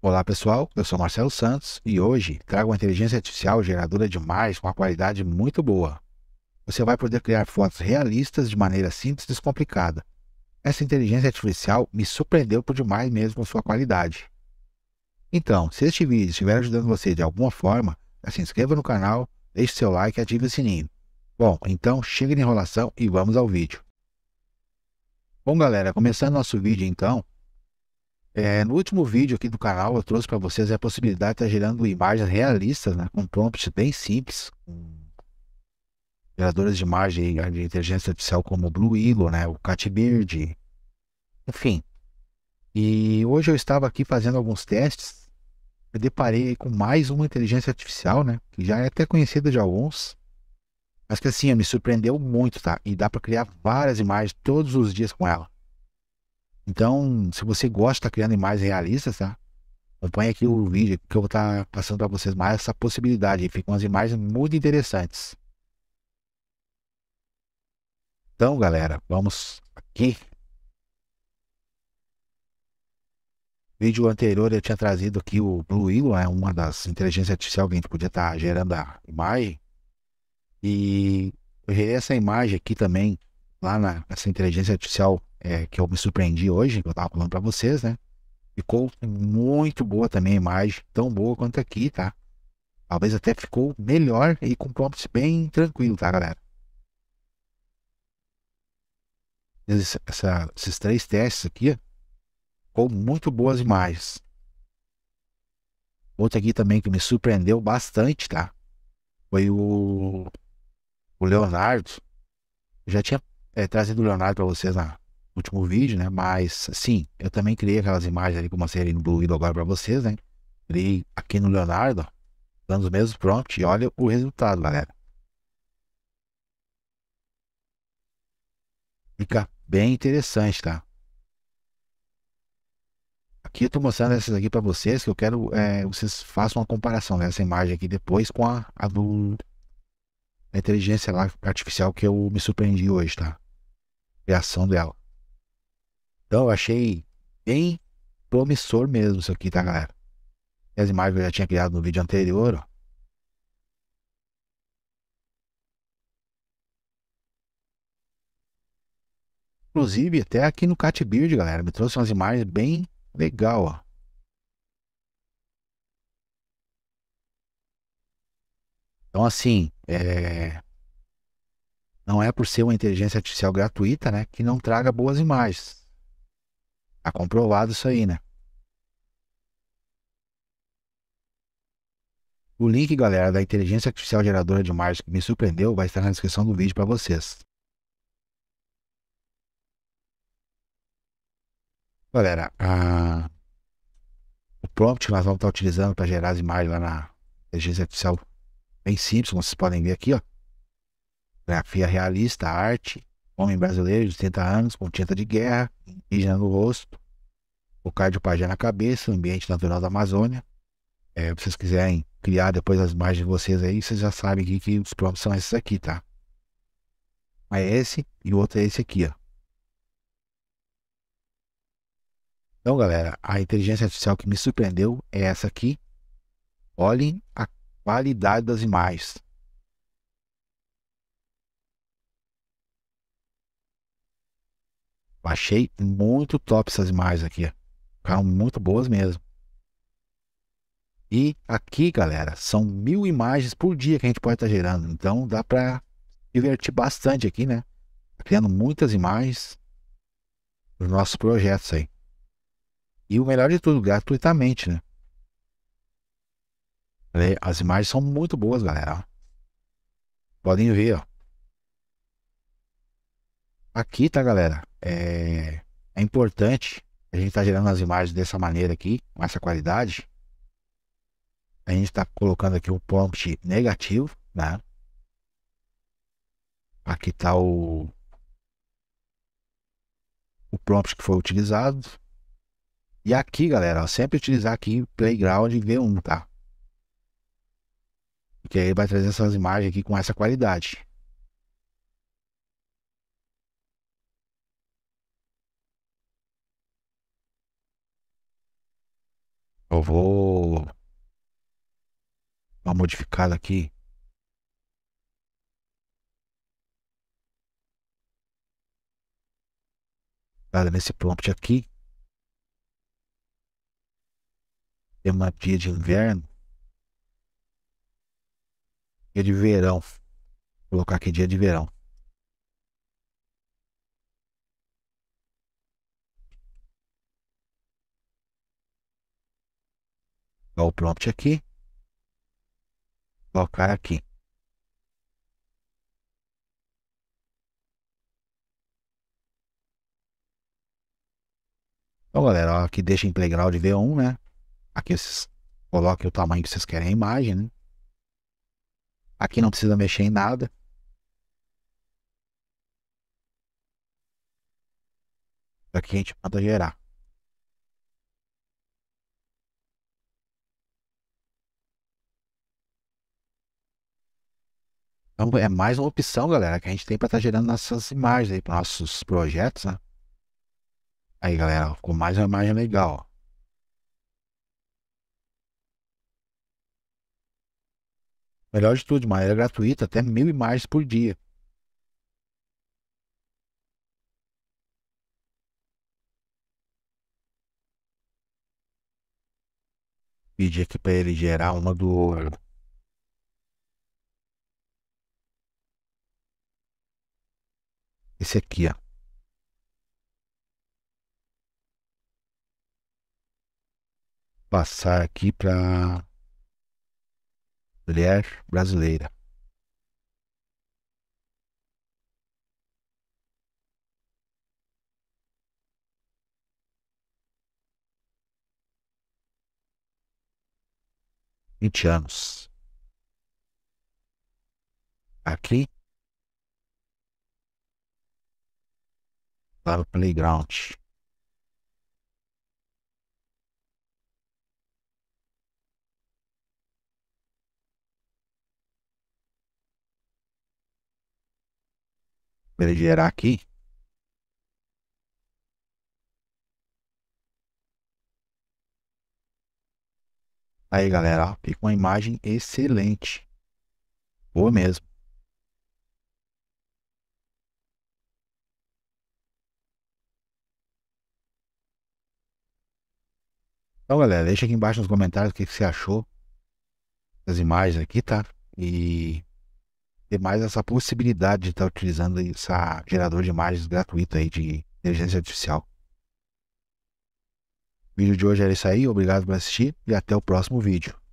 Olá pessoal, eu sou Marcelo Santos e hoje trago uma inteligência artificial geradora de imagens com uma qualidade muito boa. Você vai poder criar fotos realistas de maneira simples e descomplicada. Essa inteligência artificial me surpreendeu por demais mesmo com sua qualidade. Então, se este vídeo estiver ajudando você de alguma forma, se inscreva no canal, deixe seu like e ative o sininho. Bom, então chega de enrolação e vamos ao vídeo. Bom galera, começando nosso vídeo então, é, no último vídeo aqui do canal, eu trouxe para vocês a possibilidade de estar tá gerando imagens realistas, né, com prompts bem simples, com geradoras de imagem de inteligência artificial como o Blue Hill né, o Catbird, enfim. E hoje eu estava aqui fazendo alguns testes, me deparei com mais uma inteligência artificial, né, que já é até conhecida de alguns, mas que assim, me surpreendeu muito, tá? E dá para criar várias imagens todos os dias com ela. Então, se você gosta de tá criando imagens realistas, tá? Acompanhe aqui o uhum. vídeo que eu vou estar tá passando para vocês mais essa possibilidade. Ficam as imagens muito interessantes. Então, galera, vamos aqui. vídeo anterior eu tinha trazido aqui o Blue Hill, é né? uma das inteligências artificiais que a gente podia estar tá gerando a imagem. E eu gerei essa imagem aqui também, lá na, nessa inteligência artificial é, que eu me surpreendi hoje, que eu tava falando para vocês, né? Ficou muito boa também a imagem, tão boa quanto aqui, tá? Talvez até ficou melhor e com prompts bem tranquilo, tá, galera? essa, esses três testes aqui, ficou muito boas imagens. Outro aqui também que me surpreendeu bastante, tá? Foi o, o Leonardo. Eu já tinha é, trazido o Leonardo para vocês na, último vídeo, né? Mas, sim, eu também criei aquelas imagens ali que eu mostrei no Blue Window agora para vocês, né? Criei aqui no Leonardo, dando os mesmos prompts e olha o resultado, galera. Fica bem interessante, tá? Aqui eu tô mostrando essas aqui para vocês, que eu quero é, vocês façam uma comparação dessa né, imagem aqui depois com a, a do a inteligência lá, artificial que eu me surpreendi hoje, tá? Criação dela. Então eu achei bem promissor mesmo isso aqui, tá, galera? As imagens eu já tinha criado no vídeo anterior, ó. Inclusive, até aqui no Catbeard, galera, me trouxe umas imagens bem legal, ó. Então, assim, é... não é por ser uma inteligência artificial gratuita, né, que não traga boas imagens. Tá comprovado isso aí, né? O link, galera, da inteligência artificial geradora de imagens que me surpreendeu vai estar na descrição do vídeo para vocês. Galera, a... o prompt que nós vamos estar utilizando para gerar as imagens lá na inteligência artificial bem simples, como vocês podem ver aqui, ó. Grafia realista, arte, homem brasileiro de 30 anos, com tinta de guerra, indígena no rosto, o Cardio Pajé na cabeça, o ambiente natural da Amazônia. É, vocês quiserem criar depois as imagens de vocês aí, vocês já sabem que, que os prompts são esses aqui, tá? É esse e o outro é esse aqui, ó. Então, galera, a inteligência artificial que me surpreendeu é essa aqui. Olhem a qualidade das imagens. Achei muito top essas imagens aqui. Ficaram muito boas mesmo. E aqui, galera, são mil imagens por dia que a gente pode estar tá gerando. Então dá para divertir bastante aqui, né? Tá criando muitas imagens os nossos projetos aí. E o melhor de tudo, gratuitamente, né? As imagens são muito boas, galera. Podem ver, ó. Aqui, tá, galera? É, é importante a gente está gerando as imagens dessa maneira aqui, com essa qualidade, a gente está colocando aqui o prompt negativo, né? Aqui está o, o prompt que foi utilizado. E aqui, galera, ó, sempre utilizar aqui Playground V1, tá? Porque aí vai trazer essas imagens aqui com essa qualidade. Eu vou uma modificada aqui. Cara, nesse prompt aqui. Tem uma dia de inverno. e de verão. Vou colocar aqui dia de verão. o prompt aqui. Colocar aqui. Então, galera, ó, aqui deixa em Playground V1, né? Aqui vocês coloquem o tamanho que vocês querem a imagem, né? Aqui não precisa mexer em nada. Aqui a gente manda gerar. Então, é mais uma opção, galera, que a gente tem para estar tá gerando nossas imagens aí, para nossos projetos, né? Aí, galera, ficou mais uma imagem legal, Melhor de tudo, de maneira gratuita, até mil imagens por dia. Pedir aqui para ele gerar uma do Esse aqui, ó. Passar aqui para mulher brasileira. Vinte anos. Aqui para playground. Para gerar aqui. Aí, galera, fica uma imagem excelente. Boa mesmo. Então, galera, deixa aqui embaixo nos comentários o que, que você achou das imagens aqui, tá? E ter mais essa possibilidade de estar tá utilizando esse gerador de imagens gratuito aí de inteligência artificial. O vídeo de hoje era isso aí, obrigado por assistir e até o próximo vídeo.